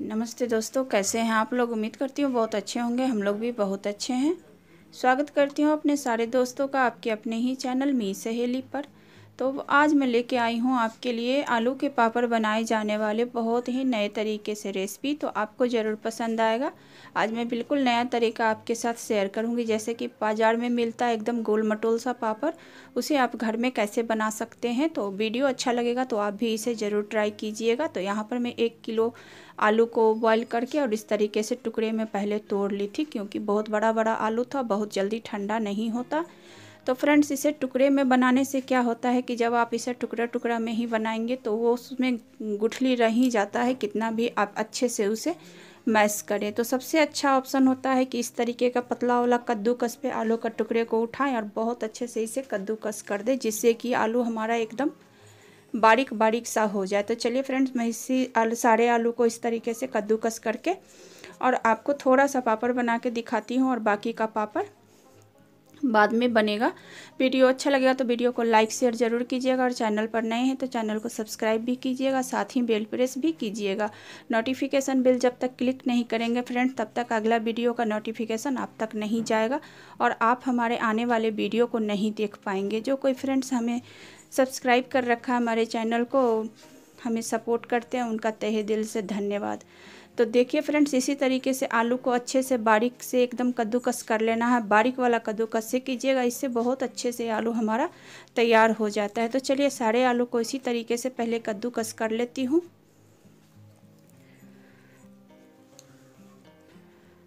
नमस्ते दोस्तों कैसे हैं आप लोग उम्मीद करती हूँ बहुत अच्छे होंगे हम लोग भी बहुत अच्छे हैं स्वागत करती हूँ अपने सारे दोस्तों का आपके अपने ही चैनल मी सहेली पर तो आज मैं लेके आई हूँ आपके लिए आलू के पापड़ बनाए जाने वाले बहुत ही नए तरीके से रेसिपी तो आपको ज़रूर पसंद आएगा आज मैं बिल्कुल नया तरीका आपके साथ शेयर करूँगी जैसे कि बाज़ार में मिलता है एकदम गोल मटोल सा पापड़ उसे आप घर में कैसे बना सकते हैं तो वीडियो अच्छा लगेगा तो आप भी इसे ज़रूर ट्राई कीजिएगा तो यहाँ पर मैं एक किलो आलू को बॉईल करके और इस तरीके से टुकड़े में पहले तोड़ ली थी क्योंकि बहुत बड़ा बड़ा आलू था बहुत जल्दी ठंडा नहीं होता तो फ्रेंड्स इसे टुकड़े में बनाने से क्या होता है कि जब आप इसे टुकड़ा टुकड़ा में ही बनाएंगे तो वो उसमें गुठली रह ही जाता है कितना भी आप अच्छे से उसे मैश करें तो सबसे अच्छा ऑप्शन होता है कि इस तरीके का पतला वाला कद्दूकस पे आलू का टुकड़े को उठाएं और बहुत अच्छे से इसे कद्दूकस कर दें जिससे कि आलू हमारा एकदम बारीक बारीक सा हो जाए तो चलिए फ्रेंड्स मैं इसी आल, सारे आलू को इस तरीके से कद्दूकस करके और आपको थोड़ा सा पापड़ बना के दिखाती हूँ और बाकी का पापड़ बाद में बनेगा वीडियो अच्छा लगेगा तो वीडियो को लाइक शेयर ज़रूर कीजिएगा और चैनल पर नए हैं तो चैनल को सब्सक्राइब भी कीजिएगा साथ ही बेल प्रेस भी कीजिएगा नोटिफिकेशन बिल जब तक क्लिक नहीं करेंगे फ्रेंड तब तक अगला वीडियो का नोटिफिकेशन आप तक नहीं जाएगा और आप हमारे आने वाले वीडियो को नहीं देख पाएंगे जो कोई फ्रेंड्स हमें सब्सक्राइब कर रखा है हमारे चैनल को हमें सपोर्ट करते हैं उनका तहे दिल से धन्यवाद तो देखिए फ्रेंड्स इसी तरीके से आलू को अच्छे से बारीक से एकदम कद्दूकस कर लेना है बारीक वाला कद्दूकस से कीजिएगा इससे बहुत अच्छे से आलू हमारा तैयार हो जाता है तो चलिए सारे आलू को इसी तरीके से पहले कद्दूकस कर लेती हूँ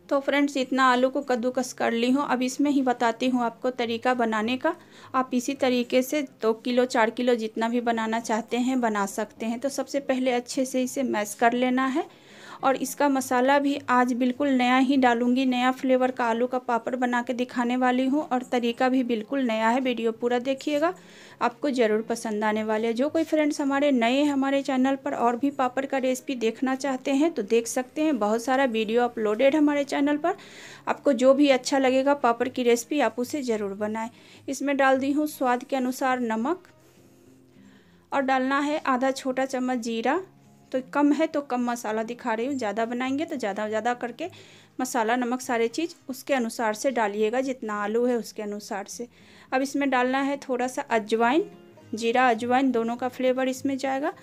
तो फ्रेंड्स इतना आलू को कद्दूकस कर ली हूँ अब इसमें ही बताती हूँ आपको तरीका बनाने का आप इसी तरीके से दो तो किलो चार किलो जितना भी बनाना चाहते हैं बना सकते हैं तो सबसे पहले अच्छे से इसे मैश कर लेना है और इसका मसाला भी आज बिल्कुल नया ही डालूंगी नया फ्लेवर का आलू का पापड़ बना के दिखाने वाली हूँ और तरीका भी बिल्कुल नया है वीडियो पूरा देखिएगा आपको ज़रूर पसंद आने वाले हैं जो कोई फ्रेंड्स हमारे नए हमारे चैनल पर और भी पापड़ का रेसिपी देखना चाहते हैं तो देख सकते हैं बहुत सारा वीडियो अपलोडेड हमारे चैनल पर आपको जो भी अच्छा लगेगा पापड़ की रेसिपी आप उसे ज़रूर बनाएं इसमें डाल दी हूँ स्वाद के अनुसार नमक और डालना है आधा छोटा चम्मच जीरा तो कम है तो कम मसाला दिखा रही हूँ ज़्यादा बनाएंगे तो ज़्यादा ज़्यादा करके मसाला नमक सारे चीज़ उसके अनुसार से डालिएगा जितना आलू है उसके अनुसार से अब इसमें डालना है थोड़ा सा अजवाइन जीरा अजवाइन दोनों का फ्लेवर इसमें जाएगा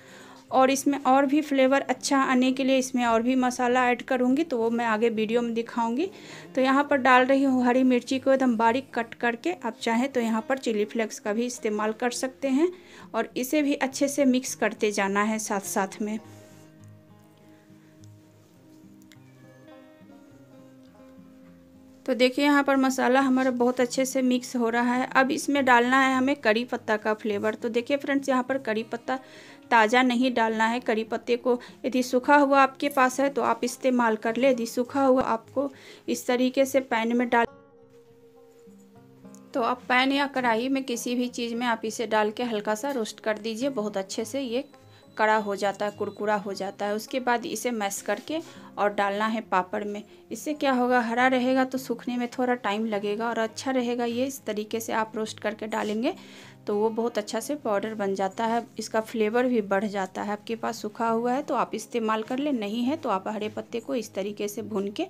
और इसमें और भी फ्लेवर अच्छा आने के लिए इसमें और भी मसाला ऐड करूँगी तो वो मैं आगे वीडियो में दिखाऊँगी तो यहाँ पर डाल रही हूँ हरी मिर्ची को एकदम बारीक कट करके आप चाहें तो यहाँ पर चिली फ्लेक्स का भी इस्तेमाल कर सकते हैं और इसे भी अच्छे से मिक्स करते जाना है साथ साथ में तो देखिए यहाँ पर मसाला हमारा बहुत अच्छे से मिक्स हो रहा है अब इसमें डालना है हमें करी पत्ता का फ्लेवर तो देखिए फ्रेंड्स यहाँ पर करी पत्ता ताज़ा नहीं डालना है करी पत्ते को यदि सूखा हुआ आपके पास है तो आप इस्तेमाल कर ले यदि सूखा हुआ आपको इस तरीके से पैन में डाल तो आप पैन या कढ़ाई में किसी भी चीज़ में आप इसे डाल के हल्का सा रोस्ट कर दीजिए बहुत अच्छे से ये कड़ा हो जाता है कुरकुरा हो जाता है उसके बाद इसे मैश करके और डालना है पापड़ में इससे क्या होगा हरा रहेगा तो सूखने में थोड़ा टाइम लगेगा और अच्छा रहेगा ये इस तरीके से आप रोस्ट करके डालेंगे तो वो बहुत अच्छा से पाउडर बन जाता है इसका फ्लेवर भी बढ़ जाता है आपके पास सूखा हुआ है तो आप इस्तेमाल कर ले नहीं है तो आप हरे पत्ते को इस तरीके से भून के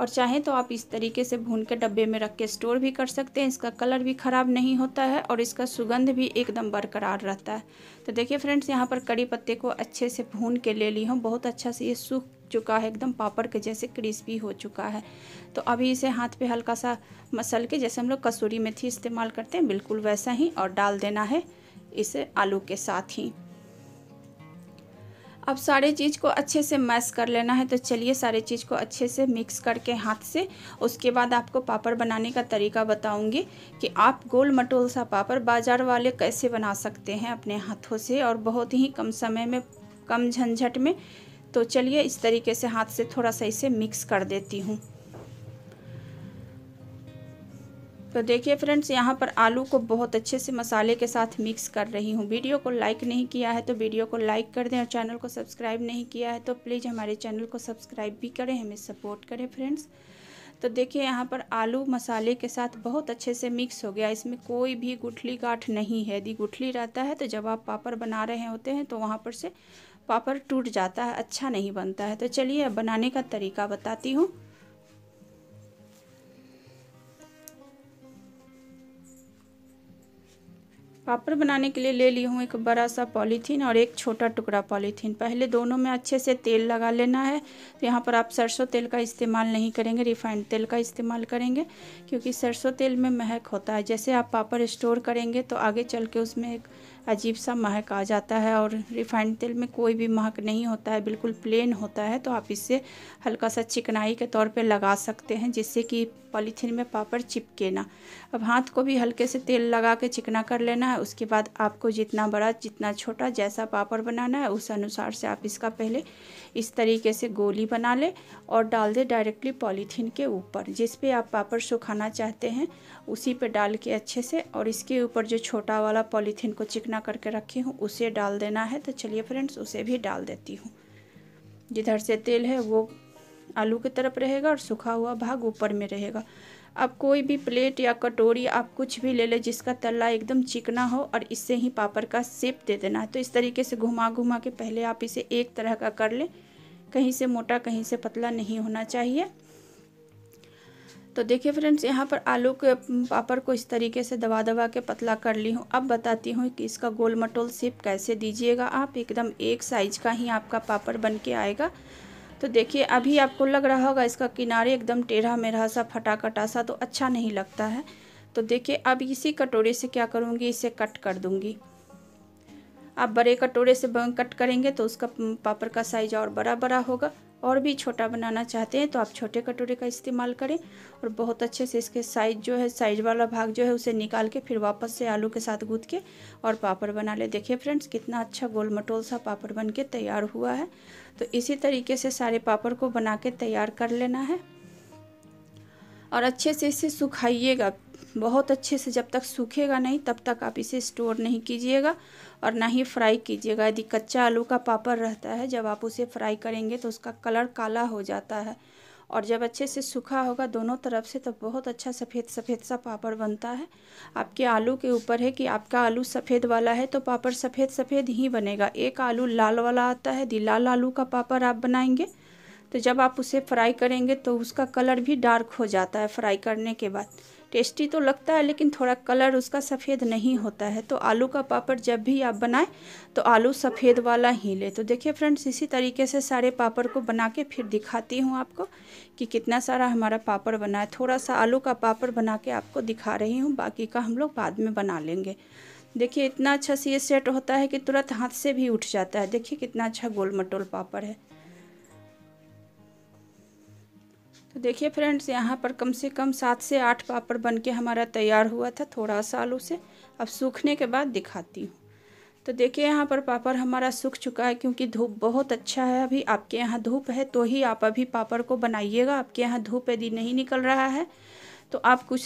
और चाहें तो आप इस तरीके से भून के डब्बे में रख के स्टोर भी कर सकते हैं इसका कलर भी ख़राब नहीं होता है और इसका सुगंध भी एकदम बरकरार रहता है तो देखिए फ्रेंड्स यहाँ पर कड़ी पत्ते को अच्छे से भून के ले ली हूँ बहुत अच्छा से ये सूख चुका है एकदम पापड़ के जैसे क्रिस्पी हो चुका है तो अभी इसे हाथ पे हल्का सा मसल के जैसे हम लोग कसूरी मेथी इस्तेमाल करते हैं बिल्कुल वैसा ही और डाल देना है इसे आलू के साथ ही अब सारे चीज़ को अच्छे से मैश कर लेना है तो चलिए सारे चीज़ को अच्छे से मिक्स करके हाथ से उसके बाद आपको पापड़ बनाने का तरीका बताऊंगी कि आप गोल मटोल सा पापड़ बाज़ार वाले कैसे बना सकते हैं अपने हाथों से और बहुत ही कम समय में कम झंझट में तो चलिए इस तरीके से हाथ से थोड़ा सा इसे मिक्स कर देती हूँ तो देखिए फ्रेंड्स यहाँ पर आलू को बहुत अच्छे से मसाले के साथ मिक्स कर रही हूँ वीडियो को लाइक नहीं किया है तो वीडियो को लाइक कर दें और चैनल को सब्सक्राइब नहीं किया है तो प्लीज़ हमारे चैनल को सब्सक्राइब भी करें हमें सपोर्ट करें फ्रेंड्स तो देखिए यहाँ पर आलू मसाले के साथ बहुत अच्छे से मिक्स हो गया इसमें कोई भी गुठली गाठ नहीं है यदि गुठली रहता है तो जब आप पापड़ बना रहे होते हैं तो वहाँ पर से पापड़ टूट जाता है अच्छा नहीं बनता है तो चलिए अब बनाने का तरीका बताती हूँ पापड़ बनाने के लिए ले ली हूँ एक बड़ा सा पॉलीथीन और एक छोटा टुकड़ा पॉलीथीन पहले दोनों में अच्छे से तेल लगा लेना है तो यहाँ पर आप सरसों तेल का इस्तेमाल नहीं करेंगे रिफाइंड तेल का इस्तेमाल करेंगे क्योंकि सरसों तेल में महक होता है जैसे आप पापड़ स्टोर करेंगे तो आगे चल के उसमें एक अजीब सा महक आ जाता है और रिफाइंड तेल में कोई भी महक नहीं होता है बिल्कुल प्लेन होता है तो आप इसे हल्का सा चिकनाई के तौर पे लगा सकते हैं जिससे कि पॉलीथीन में पापड़ चिपके ना अब हाथ को भी हल्के से तेल लगा के चिकना कर लेना है उसके बाद आपको जितना बड़ा जितना छोटा जैसा पापड़ बनाना है उस अनुसार से आप इसका पहले इस तरीके से गोली बना लें और डाल दें डायरेक्टली पॉलीथीन के ऊपर जिस पे आप पापड़ सुखाना चाहते हैं उसी पे डाल के अच्छे से और इसके ऊपर जो छोटा वाला पॉलीथीन को चिकना अपना करके रखी हूँ उसे डाल देना है तो चलिए फ्रेंड्स उसे भी डाल देती हूँ जिधर से तेल है वो आलू की तरफ रहेगा और सूखा हुआ भाग ऊपर में रहेगा अब कोई भी प्लेट या कटोरी आप कुछ भी ले ले जिसका तला एकदम चिकना हो और इससे ही पापड़ का सेप दे देना है तो इस तरीके से घुमा घुमा के पहले आप इसे एक तरह का कर लें कहीं से मोटा कहीं से पतला नहीं होना चाहिए तो देखिए फ्रेंड्स यहाँ पर आलू के पापड़ को इस तरीके से दबा दबा के पतला कर ली हूँ अब बताती हूँ कि इसका गोल मटोल सेप कैसे दीजिएगा आप एकदम एक साइज का ही आपका पापड़ बन के आएगा तो देखिए अभी आपको लग रहा होगा इसका किनारे एकदम टेढ़ा मेढ़ा सा फटा कटा सा तो अच्छा नहीं लगता है तो देखिए अब इसी कटोरे से क्या करूँगी इसे कट कर दूँगी आप बड़े कटोरे से कट करेंगे तो उसका पापड़ का साइज और बड़ा बड़ा होगा और भी छोटा बनाना चाहते हैं तो आप छोटे कटोरे का इस्तेमाल करें और बहुत अच्छे से इसके साइज जो है साइज वाला भाग जो है उसे निकाल के फिर वापस से आलू के साथ गूँथ के और पापड़ बना ले देखिए फ्रेंड्स कितना अच्छा गोल मटोल सा पापड़ बन के तैयार हुआ है तो इसी तरीके से सारे पापड़ को बना के तैयार कर लेना है और अच्छे से इसे सुखाइएगा बहुत अच्छे से जब तक सूखेगा नहीं तब तक आप इसे स्टोर नहीं कीजिएगा और ना ही फ्राई कीजिएगा यदि कच्चा आलू का पापड़ रहता है जब आप उसे फ्राई करेंगे तो उसका कलर काला हो जाता है और जब अच्छे से सूखा होगा दोनों तरफ से तो बहुत अच्छा सफ़ेद सफ़ेद सा पापड़ बनता है आपके आलू के ऊपर है कि आपका आलू सफ़ेद वाला है तो पापड़ सफ़ेद सफ़ेद ही बनेगा एक आलू लाल वाला आता है यदि लाल आलू का पापड़ आप बनाएंगे तो जब आप उसे फ्राई करेंगे तो उसका कलर भी डार्क हो जाता है फ्राई करने के बाद टेस्टी तो लगता है लेकिन थोड़ा कलर उसका सफ़ेद नहीं होता है तो आलू का पापड़ जब भी आप बनाएं तो आलू सफ़ेद वाला ही ले तो देखिए फ्रेंड्स इसी तरीके से सारे पापड़ को बना के फिर दिखाती हूँ आपको कि कितना सारा हमारा पापड़ बना है थोड़ा सा आलू का पापड़ बना के आपको दिखा रही हूँ बाकी का हम लोग बाद में बना लेंगे देखिए इतना अच्छा से ये सेट होता है कि तुरंत हाथ से भी उठ जाता है देखिए कितना अच्छा गोल मटोल पापड़ है तो देखिए फ्रेंड्स यहाँ पर कम से कम सात से आठ पापड़ बन के हमारा तैयार हुआ था थोड़ा सा आलू से अब सूखने के बाद दिखाती हूँ तो देखिए यहाँ पर पापड़ हमारा सूख चुका है क्योंकि धूप बहुत अच्छा है अभी आपके यहाँ धूप है तो ही आप अभी पापड़ को बनाइएगा आपके यहाँ धूप यदि नहीं निकल रहा है तो आप कुछ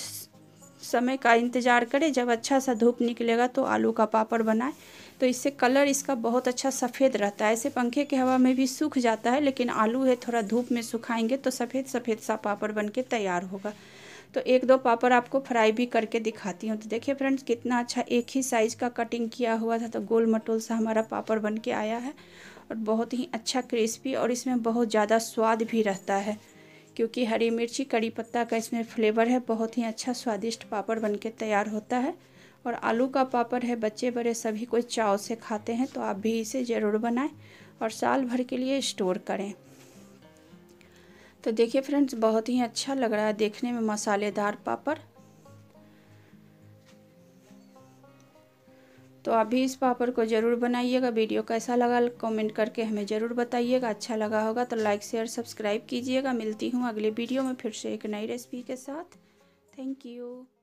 समय का इंतज़ार करें जब अच्छा सा धूप निकलेगा तो आलू का पापड़ बनाएं तो इससे कलर इसका बहुत अच्छा सफ़ेद रहता है ऐसे पंखे के हवा में भी सूख जाता है लेकिन आलू है थोड़ा धूप में सुखाएंगे तो सफ़ेद सफ़ेद सा पापड़ बन के तैयार होगा तो एक दो पापड़ आपको फ्राई भी करके दिखाती हूँ तो देखिए फ्रेंड्स कितना अच्छा एक ही साइज़ का कटिंग किया हुआ था तो गोल मटोल सा हमारा पापड़ बन के आया है और बहुत ही अच्छा क्रिस्पी और इसमें बहुत ज़्यादा स्वाद भी रहता है क्योंकि हरी मिर्ची कड़ी पत्ता का इसमें फ्लेवर है बहुत ही अच्छा स्वादिष्ट पापड़ बन के तैयार होता है और आलू का पापड़ है बच्चे बड़े सभी को चाव से खाते हैं तो आप भी इसे ज़रूर बनाएं और साल भर के लिए स्टोर करें तो देखिए फ्रेंड्स बहुत ही अच्छा लग रहा है देखने में मसालेदार पापड़ तो आप भी इस पापड़ को ज़रूर बनाइएगा वीडियो कैसा लगा कमेंट करके हमें ज़रूर बताइएगा अच्छा लगा होगा तो लाइक शेयर सब्सक्राइब कीजिएगा मिलती हूँ अगले वीडियो में फिर से एक नई रेसिपी के साथ थैंक यू